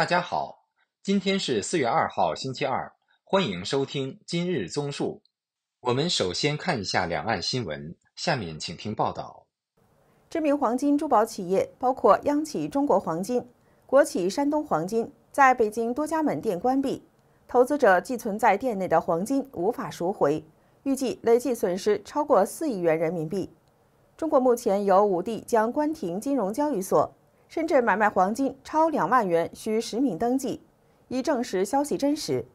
大家好，今天是四月二号星期二，欢迎收听今日综述。我们首先看一下两岸新闻，下面请听报道。知名黄金珠宝企业，包括央企中国黄金、国企山东黄金，在北京多家门店关闭，投资者寄存在店内的黄金无法赎回，预计累计损失超过四亿元人民币。中国目前有五地将关停金融交易所。深圳买卖黄金超两万元需实名登记，以证实消息真实。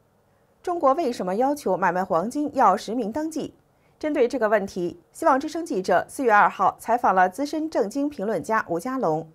中国为什么要求买卖黄金要实名登记？针对这个问题，希望之声记者四月二号采访了资深政经评论家吴家龙。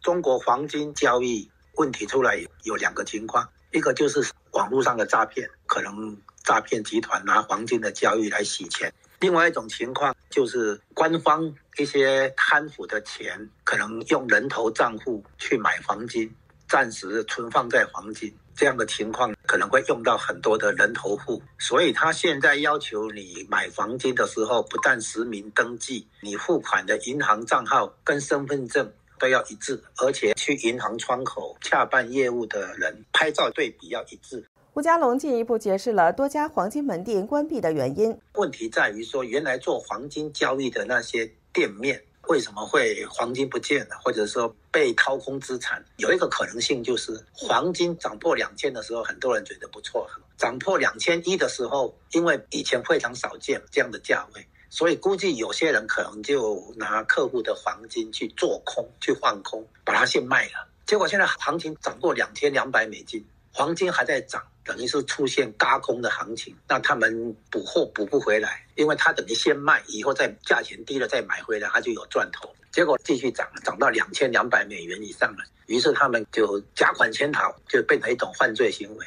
中国黄金交易问题出来有两个情况，一个就是网络上的诈骗，可能诈骗集团拿黄金的交易来洗钱。另外一种情况就是，官方一些贪腐的钱，可能用人头账户去买黄金，暂时存放在黄金这样的情况，可能会用到很多的人头户。所以他现在要求你买黄金的时候，不但实名登记，你付款的银行账号跟身份证都要一致，而且去银行窗口洽办业务的人拍照对比要一致。吴家龙进一步解释了多家黄金门店关闭的原因。问题在于说，原来做黄金交易的那些店面，为什么会黄金不见了，或者说被掏空资产？有一个可能性就是，黄金涨破两千的时候，很多人觉得不错；涨破两千一的时候，因为以前非常少见这样的价位，所以估计有些人可能就拿客户的黄金去做空、去换空，把它先卖了。结果现在行情涨过两千两百美金，黄金还在涨。等于是出现轧空的行情，那他们补货补不回来，因为他等于先卖，以后再价钱低了再买回来，他就有赚头。结果继续涨，涨到两千两百美元以上了，于是他们就加款潜逃，就变成一种犯罪行为。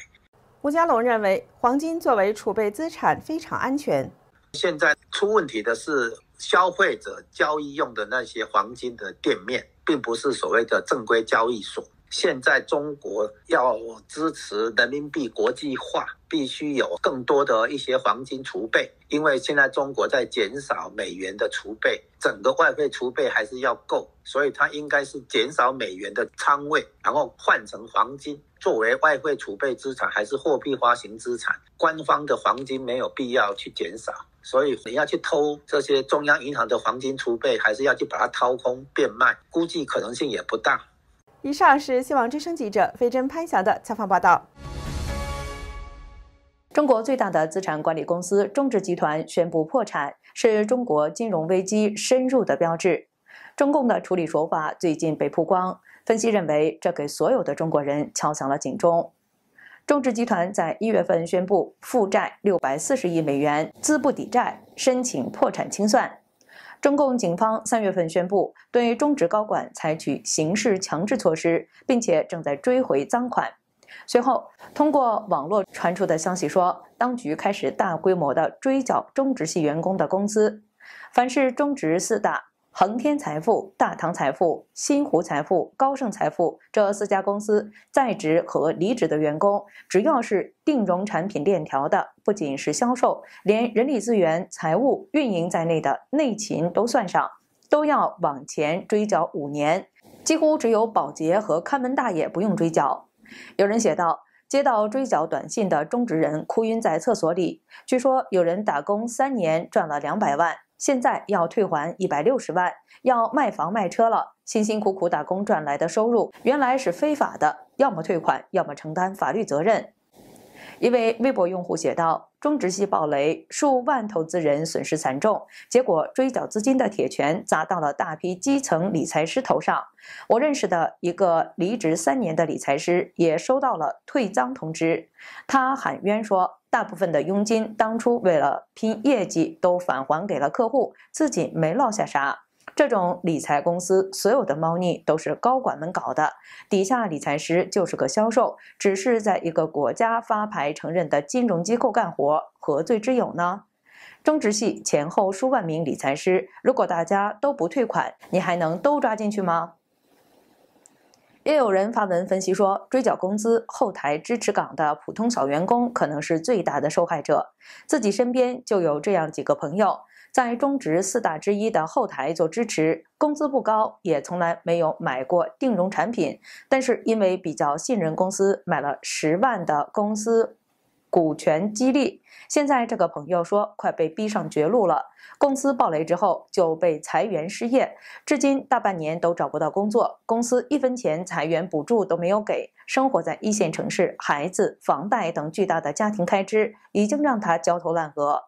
胡家龙认为，黄金作为储备资产非常安全。现在出问题的是消费者交易用的那些黄金的店面，并不是所谓的正规交易所。现在中国要支持人民币国际化，必须有更多的一些黄金储备。因为现在中国在减少美元的储备，整个外汇储备还是要够，所以它应该是减少美元的仓位，然后换成黄金作为外汇储备资产，还是货币发行资产。官方的黄金没有必要去减少，所以你要去偷这些中央银行的黄金储备，还是要去把它掏空变卖，估计可能性也不大。以上是《希望之声》记者飞珍潘霞的采访报道。中国最大的资产管理公司中植集团宣布破产，是中国金融危机深入的标志。中共的处理手法最近被曝光，分析认为这给所有的中国人敲响了警钟。中植集团在一月份宣布负债六百四十亿美元，资不抵债，申请破产清算。中共警方三月份宣布对中职高管采取刑事强制措施，并且正在追回赃款。随后，通过网络传出的消息说，当局开始大规模的追缴中职系员工的工资，凡是中职四大。恒天财富、大唐财富、新湖财富、高盛财富这四家公司在职和离职的员工，只要是定容产品链条的，不仅是销售，连人力资源、财务、运营在内的内勤都算上，都要往前追缴五年。几乎只有保洁和看门大爷不用追缴。有人写道：“接到追缴短信的中职人哭晕在厕所里。”据说有人打工三年赚了两百万。现在要退还一百六十万，要卖房卖车了。辛辛苦苦打工赚来的收入原来是非法的，要么退款，要么承担法律责任。一位微博用户写道：“中植系暴雷，数万投资人损失惨重，结果追缴资金的铁拳砸到了大批基层理财师头上。”我认识的一个离职三年的理财师也收到了退赃通知，他喊冤说。大部分的佣金当初为了拼业绩都返还给了客户，自己没落下啥。这种理财公司所有的猫腻都是高管们搞的，底下理财师就是个销售，只是在一个国家发牌承认的金融机构干活，何罪之有呢？中植系前后数万名理财师，如果大家都不退款，你还能都抓进去吗？也有人发文分析说，追缴工资、后台支持岗的普通小员工可能是最大的受害者。自己身边就有这样几个朋友，在中职四大之一的后台做支持，工资不高，也从来没有买过定融产品，但是因为比较信任公司，买了十万的公司股权激励，现在这个朋友说快被逼上绝路了。公司暴雷之后就被裁员失业，至今大半年都找不到工作，公司一分钱裁员补助都没有给。生活在一线城市，孩子房贷等巨大的家庭开支已经让他焦头烂额。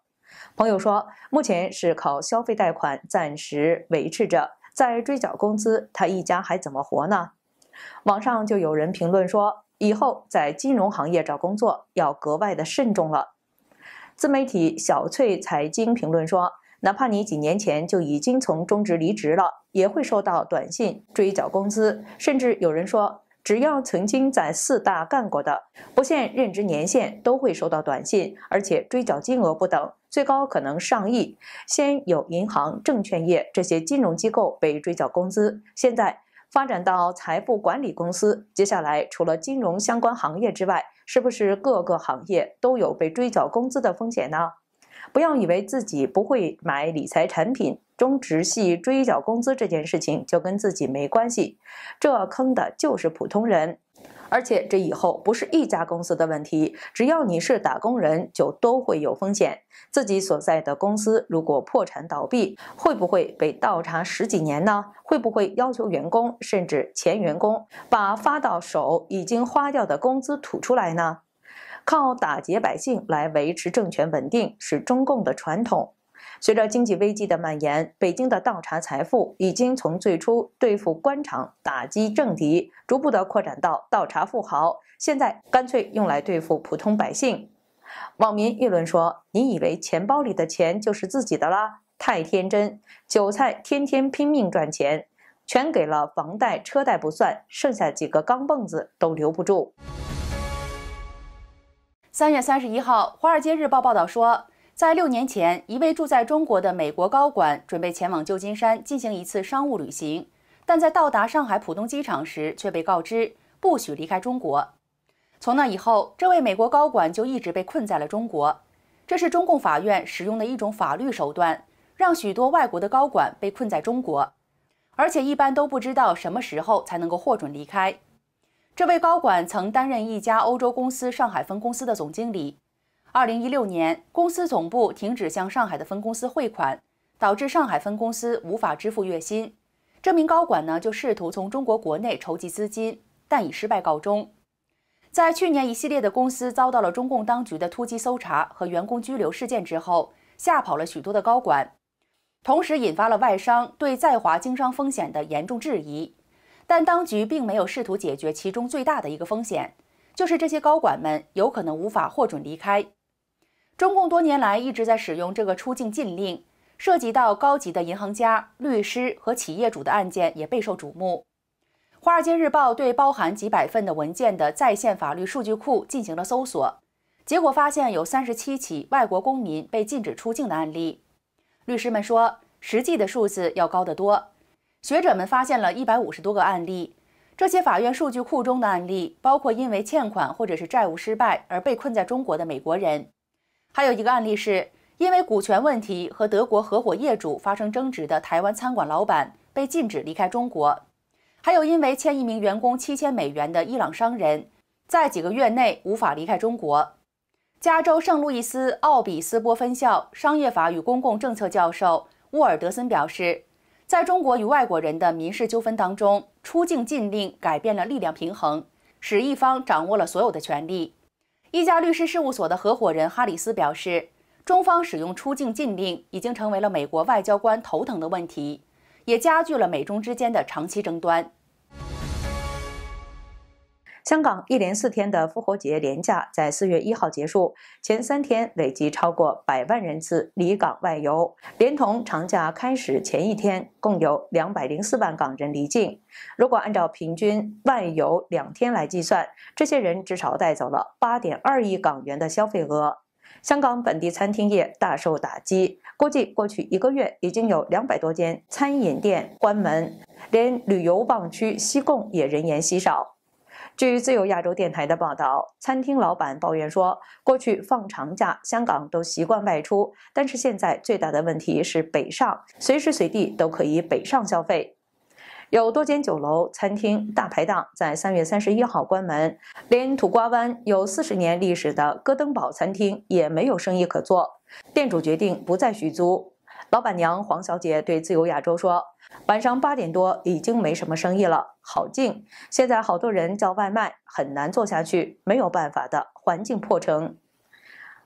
朋友说，目前是靠消费贷款暂时维持着，在追缴工资，他一家还怎么活呢？网上就有人评论说。以后在金融行业找工作要格外的慎重了。自媒体小翠财经评论说，哪怕你几年前就已经从中职离职了，也会收到短信追缴工资。甚至有人说，只要曾经在四大干过的，不限任职年限，都会收到短信，而且追缴金额不等，最高可能上亿。先有银行、证券业这些金融机构被追缴工资，现在。发展到财富管理公司，接下来除了金融相关行业之外，是不是各个行业都有被追缴工资的风险呢？不要以为自己不会买理财产品，中直系追缴工资这件事情就跟自己没关系，这坑的就是普通人。而且这以后不是一家公司的问题，只要你是打工人，就都会有风险。自己所在的公司如果破产倒闭，会不会被倒查十几年呢？会不会要求员工甚至前员工把发到手已经花掉的工资吐出来呢？靠打劫百姓来维持政权稳定，是中共的传统。随着经济危机的蔓延，北京的倒查财富已经从最初对付官场、打击政敌，逐步的扩展到倒查富豪，现在干脆用来对付普通百姓。网民议论说：“你以为钱包里的钱就是自己的啦？太天真！韭菜天天拼命赚钱，全给了房贷、车贷不算，剩下几个钢蹦子都留不住。”三月三十一号，《华尔街日报》报道说。在六年前，一位住在中国的美国高管准备前往旧金山进行一次商务旅行，但在到达上海浦东机场时，却被告知不许离开中国。从那以后，这位美国高管就一直被困在了中国。这是中共法院使用的一种法律手段，让许多外国的高管被困在中国，而且一般都不知道什么时候才能够获准离开。这位高管曾担任一家欧洲公司上海分公司的总经理。二零一六年，公司总部停止向上海的分公司汇款，导致上海分公司无法支付月薪。这名高管呢就试图从中国国内筹集资金，但以失败告终。在去年一系列的公司遭到了中共当局的突击搜查和员工拘留事件之后，吓跑了许多的高管，同时引发了外商对在华经商风险的严重质疑。但当局并没有试图解决其中最大的一个风险，就是这些高管们有可能无法获准离开。中共多年来一直在使用这个出境禁令，涉及到高级的银行家、律师和企业主的案件也备受瞩目。《华尔街日报》对包含几百份的文件的在线法律数据库进行了搜索，结果发现有三十七起外国公民被禁止出境的案例。律师们说，实际的数字要高得多。学者们发现了一百五十多个案例，这些法院数据库中的案例包括因为欠款或者是债务失败而被困在中国的美国人。还有一个案例是因为股权问题和德国合伙业主发生争执的台湾餐馆老板被禁止离开中国，还有因为欠一名员工七千美元的伊朗商人，在几个月内无法离开中国。加州圣路易斯奥比斯波分校商业法与公共政策教授沃尔德森表示，在中国与外国人的民事纠纷当中，出境禁令改变了力量平衡，使一方掌握了所有的权利。一家律师事务所的合伙人哈里斯表示，中方使用出境禁令已经成为了美国外交官头疼的问题，也加剧了美中之间的长期争端。香港一连四天的复活节连假在四月一号结束，前三天累计超过百万人次离港外游，连同长假开始前一天，共有两百零四万港人离境。如果按照平均外游两天来计算，这些人至少带走了八点二亿港元的消费额。香港本地餐厅业大受打击，估计过去一个月已经有两百多间餐饮店关门，连旅游旺区西贡也人烟稀少。据自由亚洲电台的报道，餐厅老板抱怨说，过去放长假，香港都习惯外出，但是现在最大的问题是北上，随时随地都可以北上消费。有多间酒楼、餐厅、大排档在三月三十一号关门，连土瓜湾有四十年历史的戈登堡餐厅也没有生意可做，店主决定不再续租。老板娘黄小姐对自由亚洲说。晚上八点多已经没什么生意了，好静。现在好多人叫外卖，很难做下去，没有办法的，环境破城。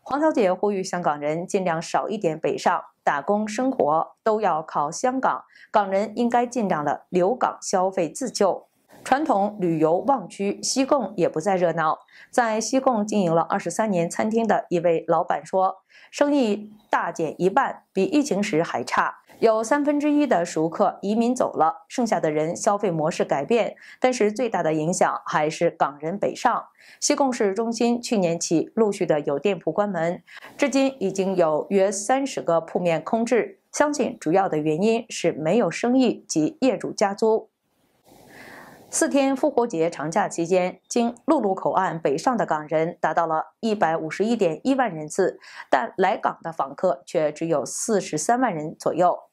黄小姐呼吁香港人尽量少一点北上打工，生活都要靠香港，港人应该尽量的留港消费自救。传统旅游旺区西贡也不再热闹。在西贡经营了二十三年餐厅的一位老板说，生意大减一半，比疫情时还差。有三分之一的熟客移民走了，剩下的人消费模式改变，但是最大的影响还是港人北上。西贡市中心去年起陆续的有店铺关门，至今已经有约三十个铺面空置。相信主要的原因是没有生意及业主加租。四天复活节长假期间，经陆路口岸北上的港人达到了一百五十一点一万人次，但来港的访客却只有四十三万人左右。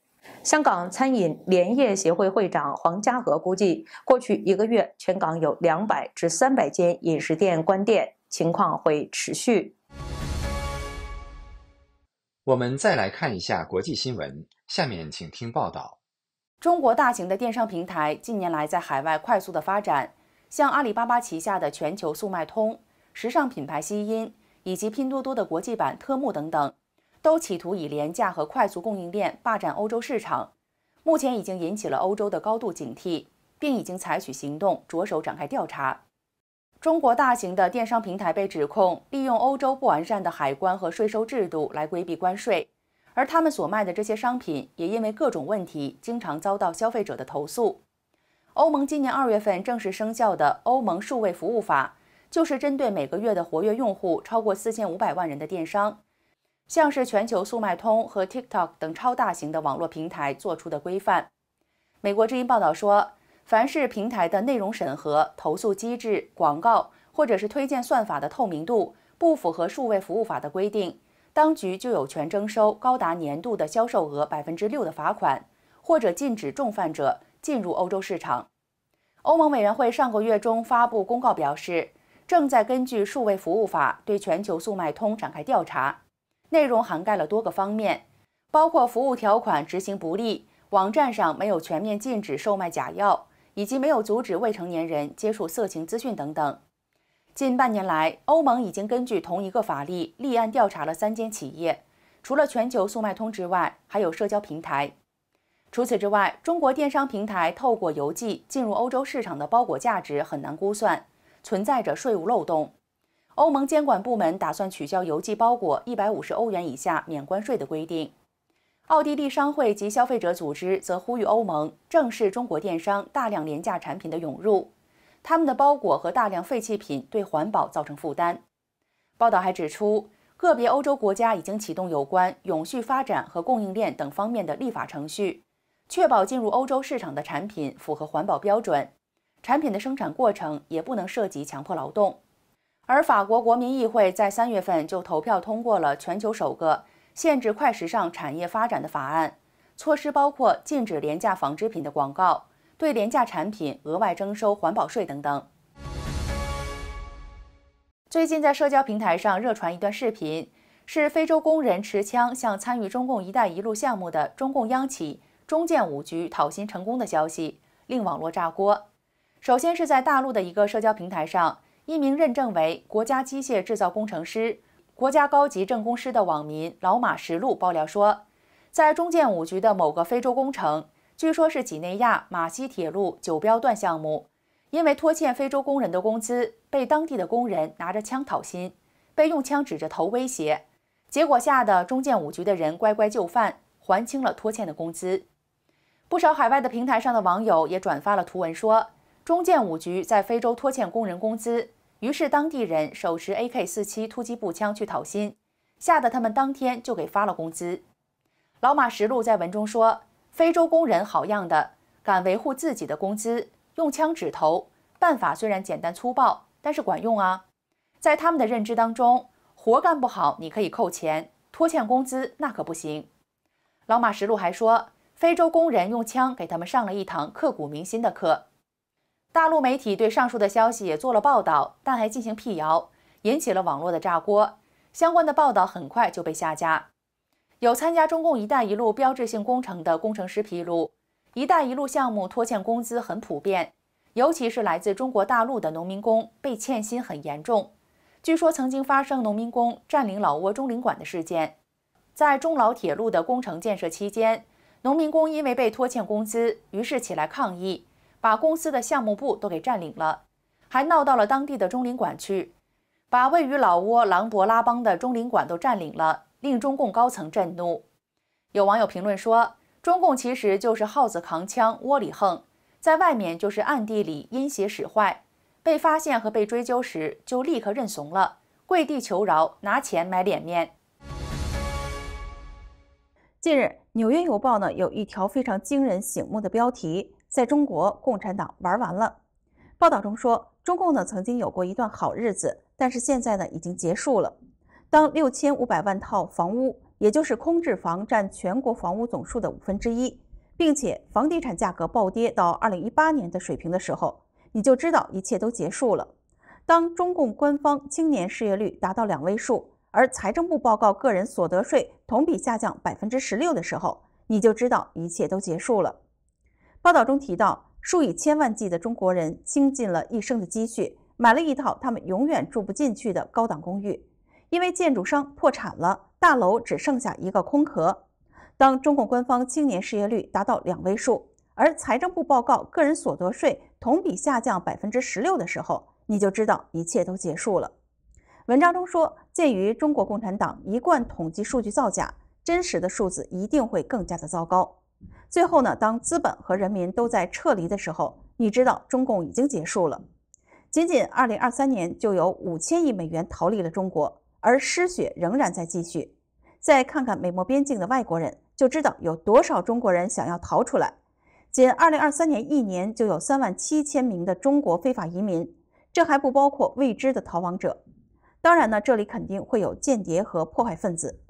香港餐饮联业协会会长黄家和估计，过去一个月，全港有两百至三百间饮食店关店，情况会持续。我们再来看一下国际新闻，下面请听报道。中国大型的电商平台近年来在海外快速的发展，像阿里巴巴旗下的全球速卖通、时尚品牌西音，以及拼多多的国际版特目等等。都企图以廉价和快速供应链霸占欧洲市场，目前已经引起了欧洲的高度警惕，并已经采取行动着手展开调查。中国大型的电商平台被指控利用欧洲不完善的海关和税收制度来规避关税，而他们所卖的这些商品也因为各种问题经常遭到消费者的投诉。欧盟今年二月份正式生效的欧盟数位服务法，就是针对每个月的活跃用户超过四千五百万人的电商。像是全球速卖通和 TikTok 等超大型的网络平台做出的规范。美国之音报道说，凡是平台的内容审核、投诉机制、广告或者是推荐算法的透明度不符合数位服务法的规定，当局就有权征收高达年度的销售额百分之六的罚款，或者禁止重犯者进入欧洲市场。欧盟委员会上个月中发布公告表示，正在根据数位服务法对全球速卖通展开调查。内容涵盖了多个方面，包括服务条款执行不力、网站上没有全面禁止售卖假药，以及没有阻止未成年人接触色情资讯等等。近半年来，欧盟已经根据同一个法律立案调查了三间企业，除了全球速卖通之外，还有社交平台。除此之外，中国电商平台透过邮寄进入欧洲市场的包裹价值很难估算，存在着税务漏洞。欧盟监管部门打算取消邮寄包裹一百五十欧元以下免关税的规定。奥地利商会及消费者组织则呼吁欧盟正视中国电商大量廉价产品的涌入，他们的包裹和大量废弃品对环保造成负担。报道还指出，个别欧洲国家已经启动有关永续发展和供应链等方面的立法程序，确保进入欧洲市场的产品符合环保标准，产品的生产过程也不能涉及强迫劳动。而法国国民议会在三月份就投票通过了全球首个限制快时尚产业发展的法案，措施包括禁止廉价纺织品的广告、对廉价产品额外征收环保税等等。最近在社交平台上热传一段视频，是非洲工人持枪向参与中共“一带一路”项目的中共央企中建五局讨薪成功的消息，令网络炸锅。首先是在大陆的一个社交平台上。一名认证为国家机械制造工程师、国家高级政工师的网民老马实录爆料说，在中建五局的某个非洲工程，据说是几内亚马西铁路九标段项目，因为拖欠非洲工人的工资，被当地的工人拿着枪讨薪，被用枪指着头威胁，结果吓得中建五局的人乖乖就范，还清了拖欠的工资。不少海外的平台上的网友也转发了图文，说中建五局在非洲拖欠工人工资。于是当地人手持 AK-47 突击步枪去讨薪，吓得他们当天就给发了工资。老马实录在文中说：“非洲工人好样的，敢维护自己的工资，用枪指头，办法虽然简单粗暴，但是管用啊。在他们的认知当中，活干不好你可以扣钱，拖欠工资那可不行。”老马实录还说：“非洲工人用枪给他们上了一堂刻骨铭心的课。”大陆媒体对上述的消息也做了报道，但还进行辟谣，引起了网络的炸锅。相关的报道很快就被下架。有参加中共“一带一路”标志性工程的工程师披露，“一带一路”项目拖欠工资很普遍，尤其是来自中国大陆的农民工被欠薪很严重。据说曾经发生农民工占领老挝中领馆的事件。在中老铁路的工程建设期间，农民工因为被拖欠工资，于是起来抗议。把公司的项目部都给占领了，还闹到了当地的中领馆去，把位于老挝琅勃拉邦的中领馆都占领了，令中共高层震怒。有网友评论说：“中共其实就是耗子扛枪，窝里横，在外面就是暗地里阴邪使坏，被发现和被追究时就立刻认怂了，跪地求饶，拿钱买脸面。”近日，《纽约邮报》呢有一条非常惊人醒目的标题。在中国，共产党玩完了。报道中说，中共呢曾经有过一段好日子，但是现在呢已经结束了。当六千五百万套房屋，也就是空置房占全国房屋总数的五分之一，并且房地产价格暴跌到二零一八年的水平的时候，你就知道一切都结束了。当中共官方青年失业率达到两位数，而财政部报告个人所得税同比下降百分之十六的时候，你就知道一切都结束了。报道中提到，数以千万计的中国人倾尽了一生的积蓄，买了一套他们永远住不进去的高档公寓，因为建筑商破产了，大楼只剩下一个空壳。当中共官方青年失业率达到两位数，而财政部报告个人所得税同比下降百分之十六的时候，你就知道一切都结束了。文章中说，鉴于中国共产党一贯统计数据造假，真实的数字一定会更加的糟糕。最后呢，当资本和人民都在撤离的时候，你知道中共已经结束了。仅仅2023年就有5000亿美元逃离了中国，而失血仍然在继续。再看看美墨边境的外国人，就知道有多少中国人想要逃出来。仅2023年一年就有3万7000名的中国非法移民，这还不包括未知的逃亡者。当然呢，这里肯定会有间谍和破坏分子。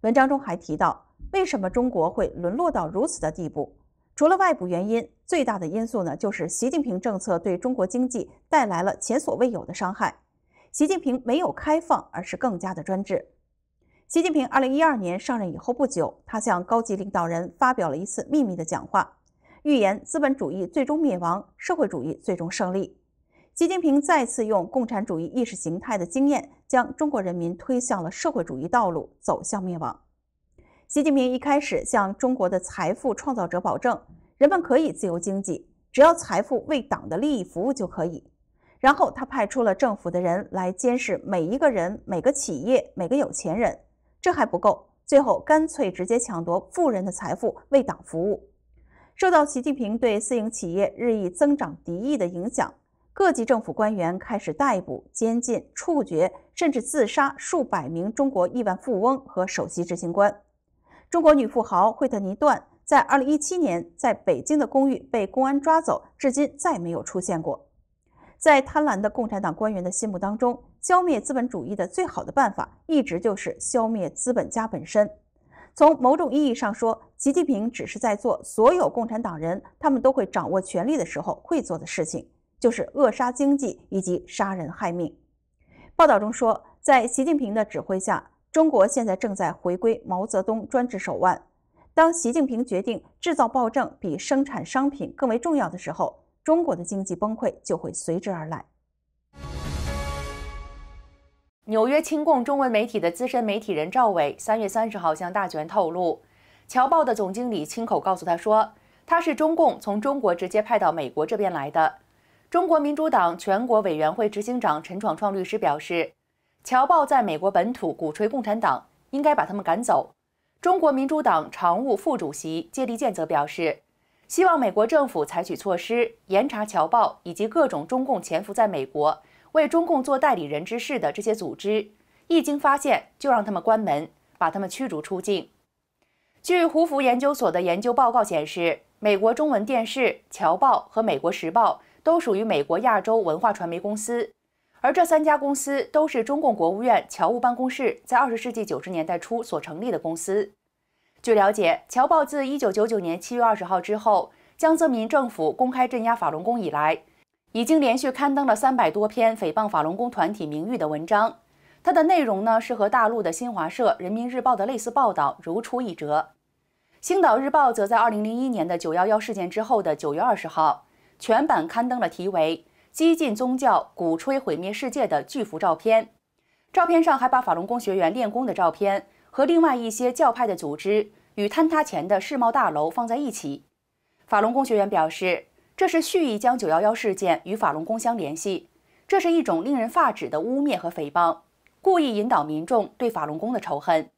文章中还提到。为什么中国会沦落到如此的地步？除了外部原因，最大的因素呢，就是习近平政策对中国经济带来了前所未有的伤害。习近平没有开放，而是更加的专制。习近平二零一二年上任以后不久，他向高级领导人发表了一次秘密的讲话，预言资本主义最终灭亡，社会主义最终胜利。习近平再次用共产主义意识形态的经验，将中国人民推向了社会主义道路，走向灭亡。习近平一开始向中国的财富创造者保证，人们可以自由经济，只要财富为党的利益服务就可以。然后他派出了政府的人来监视每一个人、每个企业、每个有钱人。这还不够，最后干脆直接抢夺富人的财富为党服务。受到习近平对私营企业日益增长敌意的影响，各级政府官员开始逮捕、监禁、处决，甚至自杀数百名中国亿万富翁和首席执行官。中国女富豪惠特尼·段在2017年在北京的公寓被公安抓走，至今再没有出现过。在贪婪的共产党官员的心目当中，消灭资本主义的最好的办法，一直就是消灭资本家本身。从某种意义上说，习近平只是在做所有共产党人他们都会掌握权力的时候会做的事情，就是扼杀经济以及杀人害命。报道中说，在习近平的指挥下。中国现在正在回归毛泽东专制手腕。当习近平决定制造暴政比生产商品更为重要的时候，中国的经济崩溃就会随之而来。纽约亲共中文媒体的资深媒体人赵伟三月三十号向大权透露，侨报的总经理亲口告诉他说，他是中共从中国直接派到美国这边来的。中国民主党全国委员会执行长陈闯创律师表示。侨报在美国本土鼓吹共产党，应该把他们赶走。中国民主党常务副主席谢立健则表示，希望美国政府采取措施，严查侨报以及各种中共潜伏在美国、为中共做代理人之事的这些组织，一经发现就让他们关门，把他们驱逐出境。据胡佛研究所的研究报告显示，美国中文电视、侨报和美国时报都属于美国亚洲文化传媒公司。而这三家公司都是中共国务院侨务办公室在二十世纪九十年代初所成立的公司。据了解，侨报自一九九九年七月二十号之后，江泽民政府公开镇压法轮功以来，已经连续刊登了三百多篇诽谤法轮功团体名誉的文章。它的内容呢，是和大陆的新华社、人民日报的类似报道如出一辙。星岛日报则在二零零一年的九幺幺事件之后的九月二十号，全版刊登了题为。激进宗教鼓吹毁灭世界的巨幅照片，照片上还把法轮功学员练功的照片和另外一些教派的组织与坍塌前的世贸大楼放在一起。法轮功学员表示，这是蓄意将九幺幺事件与法轮功相联系，这是一种令人发指的污蔑和诽谤，故意引导民众对法轮功的仇恨。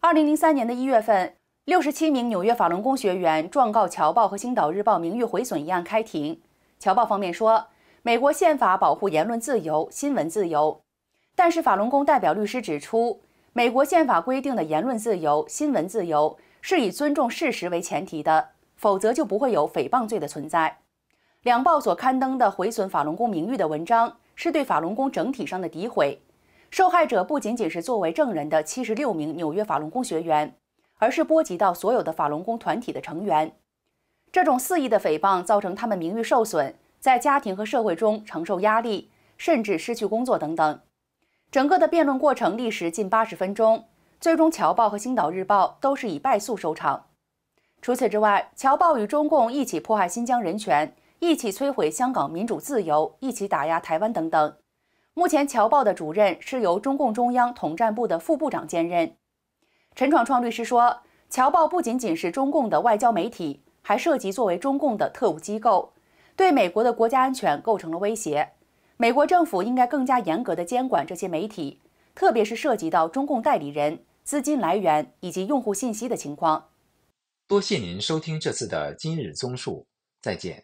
二零零三年的一月份，六十七名纽约法轮功学员状告《侨报》和《星岛日报》名誉毁损一案开庭，《侨报》方面说。美国宪法保护言论自由、新闻自由，但是法轮功代表律师指出，美国宪法规定的言论自由、新闻自由是以尊重事实为前提的，否则就不会有诽谤罪的存在。两报所刊登的毁损法轮功名誉的文章，是对法轮功整体上的诋毁。受害者不仅仅是作为证人的七十六名纽约法轮功学员，而是波及到所有的法轮功团体的成员。这种肆意的诽谤，造成他们名誉受损。在家庭和社会中承受压力，甚至失去工作等等。整个的辩论过程历时近八十分钟，最终《侨报》和《星岛日报》都是以败诉收场。除此之外，《侨报》与中共一起迫害新疆人权，一起摧毁香港民主自由，一起打压台湾等等。目前，《侨报》的主任是由中共中央统战部的副部长兼任。陈闯创律师说，《侨报》不仅仅是中共的外交媒体，还涉及作为中共的特务机构。对美国的国家安全构成了威胁，美国政府应该更加严格的监管这些媒体，特别是涉及到中共代理人、资金来源以及用户信息的情况。多谢您收听这次的今日综述，再见。